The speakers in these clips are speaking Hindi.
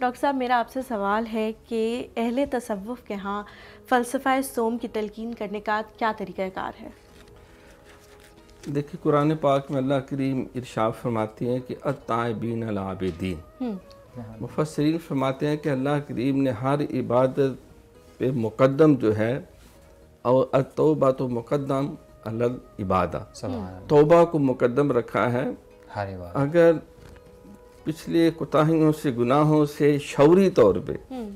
डॉक्टर साहब मेरा आपसे सवाल है कि अहले तसव्वुफ़ के यहाँ फ़लसफ़ा सोम की तलकिन करने का क्या तरीक़ाकार है देखिए कुरान पाक में अल्लाह करीम इरशाद फरमाते हैं कि अताबिन अलाबदीन हम्म। मुफसरीन फरमाते हैं कि अल्लाह करीम ने हर इबादत पे मुकदम जो है और अतोबा तो मुकदम अलग इबादा तोबा को मुकदम रखा है अगर पिछले कोताहियों से गुनाहों से शौरी तौर पर हम्म।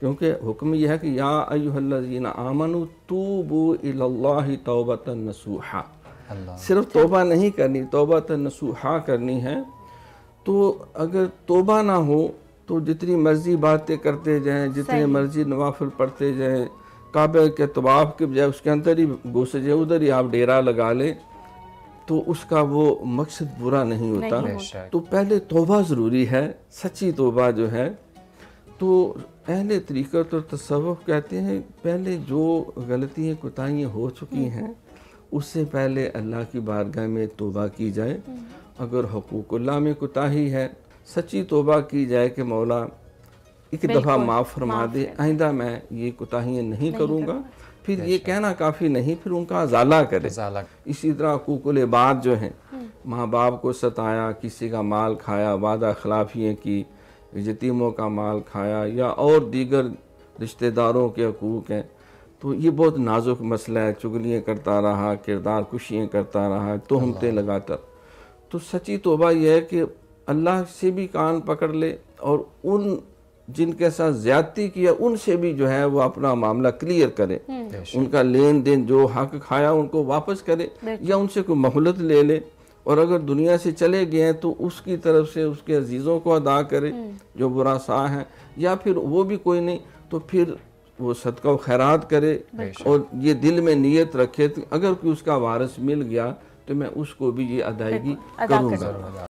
क्योंकि हुक्म यह है कि या अयुहल्लिन आमनु तूबू इल्लाह तौबत नसूहा सिर्फ अच्छा। तोबा नहीं करनी तोबा नसूहा करनी है तो अगर तोबा ना हो तो जितनी मर्जी बातें करते जाएं जितने मर्जी नवाफिल पढ़ते जाएं काबे के तवाफ़ के बजाय उसके अंदर ही घुस जाए उधर ही आप डेरा लगा लें तो उसका वो मकसद बुरा नहीं होता नहीं होता। तो पहले तोबा ज़रूरी है सच्ची तोबा जो है तो पहले तरीक़त और तसव्वुफ कहते हैं पहले जो गलतियाँ कोताहियाँ हो चुकी हम्म। हैं उससे पहले अल्लाह की बारगाह में तोबा की जाए हम्म। अगर हकूक़ल्ला में कोताही है सच्ची तोबा की जाए कि मौला एक दफ़ा माफ़ फरमा दे आइंदा मैं ये कोताहियाँ नहीं, नहीं करूँगा फिर ये कहना काफ़ी नहीं फिर उनका अजाला करे इसी तरह कुकुल बात जो हैं हम्म। माँ बाप को सताया किसी का माल खाया वादा खिलाफियाँ की यतीमों का माल खाया या और दीगर रिश्तेदारों के हकूक़ हैं तो ये बहुत नाजुक मसला है चुगलियाँ करता रहा किरदार खुशियाँ करता रहा हमते लगातार तो सच्ची तोबा यह है कि अल्लाह से भी कान पकड़ ले और उन जिनके साथ ज्यादती किया उनसे भी जो है वो अपना मामला क्लियर करे हम्म। उनका लेन देन जो हक खाया उनको वापस करे या उनसे कोई मोहलत ले ले और अगर दुनिया से चले गए तो उसकी तरफ से उसके अजीज़ों को अदा करे हम्म। जो बुरा सा है या फिर वो भी कोई नहीं तो फिर वो सदका खैरात करे और ये दिल में नीयत रखे तो अगर कोई उसका वारस मिल गया तो मैं उसको भी ये अदायगी करूँगा